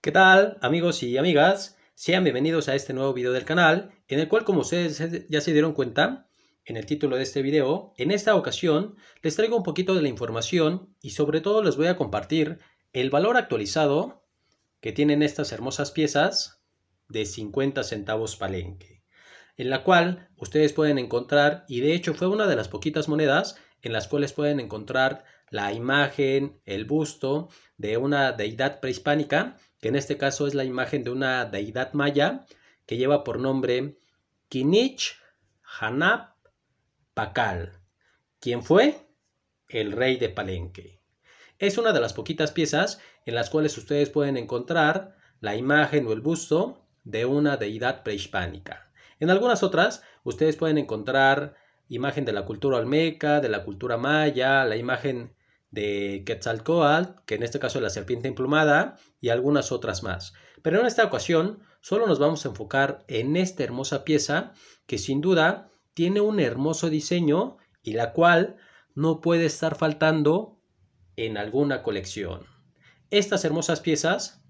¿Qué tal amigos y amigas? Sean bienvenidos a este nuevo video del canal, en el cual como ustedes ya se dieron cuenta en el título de este video, en esta ocasión les traigo un poquito de la información y sobre todo les voy a compartir el valor actualizado que tienen estas hermosas piezas de 50 centavos palenque, en la cual ustedes pueden encontrar, y de hecho fue una de las poquitas monedas en las cuales pueden encontrar la imagen, el busto de una deidad prehispánica, que en este caso es la imagen de una deidad maya que lleva por nombre Kinich Hanap Pakal, quien fue el rey de Palenque. Es una de las poquitas piezas en las cuales ustedes pueden encontrar la imagen o el busto de una deidad prehispánica. En algunas otras ustedes pueden encontrar imagen de la cultura almeca, de la cultura maya, la imagen de Quetzalcoatl, que en este caso es la serpiente emplumada, y algunas otras más. Pero en esta ocasión solo nos vamos a enfocar en esta hermosa pieza que sin duda tiene un hermoso diseño y la cual no puede estar faltando en alguna colección. Estas hermosas piezas,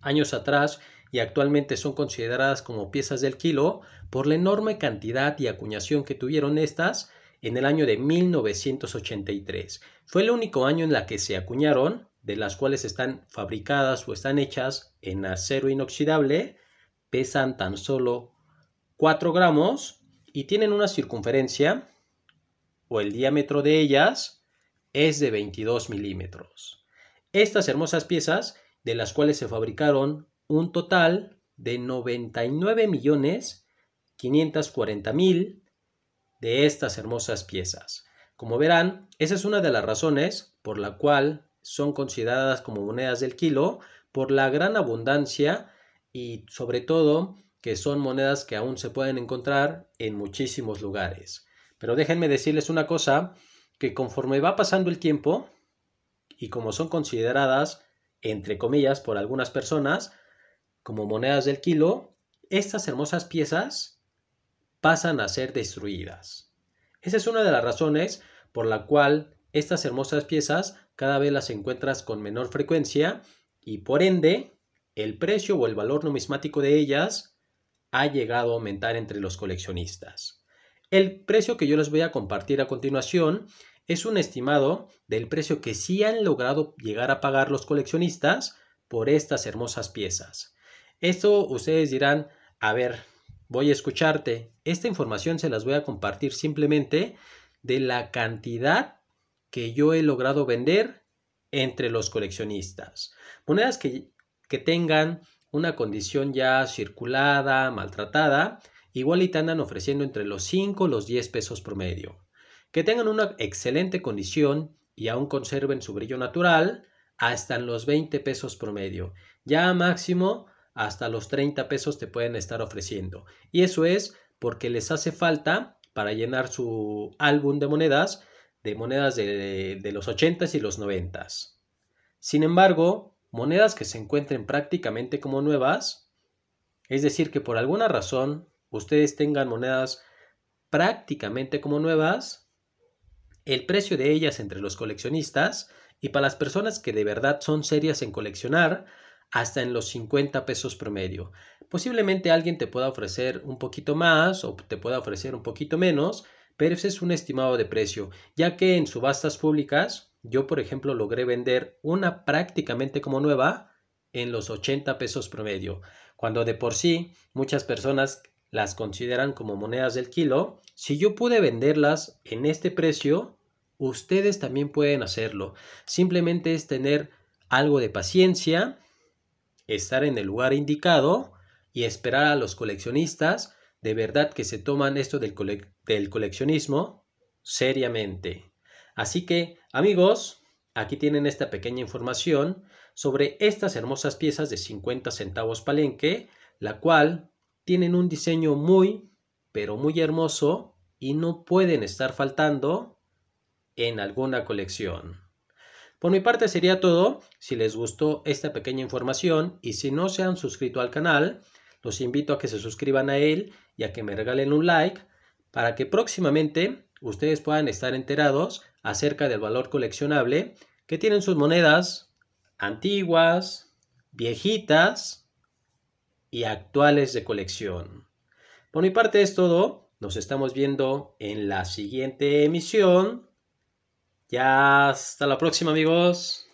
años atrás y actualmente son consideradas como piezas del kilo por la enorme cantidad y acuñación que tuvieron estas, en el año de 1983. Fue el único año en la que se acuñaron, de las cuales están fabricadas o están hechas en acero inoxidable, pesan tan solo 4 gramos y tienen una circunferencia o el diámetro de ellas es de 22 milímetros. Estas hermosas piezas, de las cuales se fabricaron un total de 99 millones 540 mil de estas hermosas piezas. Como verán, esa es una de las razones por la cual son consideradas como monedas del kilo, por la gran abundancia y sobre todo que son monedas que aún se pueden encontrar en muchísimos lugares. Pero déjenme decirles una cosa, que conforme va pasando el tiempo, y como son consideradas, entre comillas, por algunas personas, como monedas del kilo, estas hermosas piezas pasan a ser destruidas. Esa es una de las razones por la cual estas hermosas piezas cada vez las encuentras con menor frecuencia y por ende el precio o el valor numismático de ellas ha llegado a aumentar entre los coleccionistas. El precio que yo les voy a compartir a continuación es un estimado del precio que sí han logrado llegar a pagar los coleccionistas por estas hermosas piezas. Esto ustedes dirán, a ver, voy a escucharte. Esta información se las voy a compartir simplemente de la cantidad que yo he logrado vender entre los coleccionistas. Monedas que, tengan una condición ya circulada, maltratada, igual y te andan ofreciendo entre los 5 y los 10 pesos promedio. Que tengan una excelente condición y aún conserven su brillo natural hasta en los 20 pesos promedio. Ya máximo hasta los 30 pesos te pueden estar ofreciendo. Y eso es porque les hace falta para llenar su álbum de monedas, de monedas de, los 80s y los 90s. Sin embargo, monedas que se encuentren prácticamente como nuevas, es decir, que por alguna razón ustedes tengan monedas prácticamente como nuevas, el precio de ellas entre los coleccionistas y para las personas que de verdad son serias en coleccionar, hasta en los 50 pesos promedio. Posiblemente alguien te pueda ofrecer un poquito más o te pueda ofrecer un poquito menos, pero ese es un estimado de precio, ya que en subastas públicas yo, por ejemplo, logré vender una prácticamente como nueva en los 80 pesos promedio, cuando de por sí muchas personas las consideran como monedas del kilo, si yo pude venderlas en este precio, ustedes también pueden hacerlo. Simplemente es tener algo de paciencia, estar en el lugar indicado y esperar a los coleccionistas de verdad que se toman esto del, coleccionismo seriamente. Así que, amigos, aquí tienen esta pequeña información sobre estas hermosas piezas de 50 centavos palenque, la cual tienen un diseño muy, pero muy hermoso y no pueden estar faltando en alguna colección. Por mi parte sería todo. Si les gustó esta pequeña información y si no se han suscrito al canal, los invito a que se suscriban a él y a que me regalen un like para que próximamente ustedes puedan estar enterados acerca del valor coleccionable que tienen sus monedas antiguas, viejitas y actuales de colección. Por mi parte es todo. Nos estamos viendo en la siguiente emisión. Ya hasta la próxima amigos.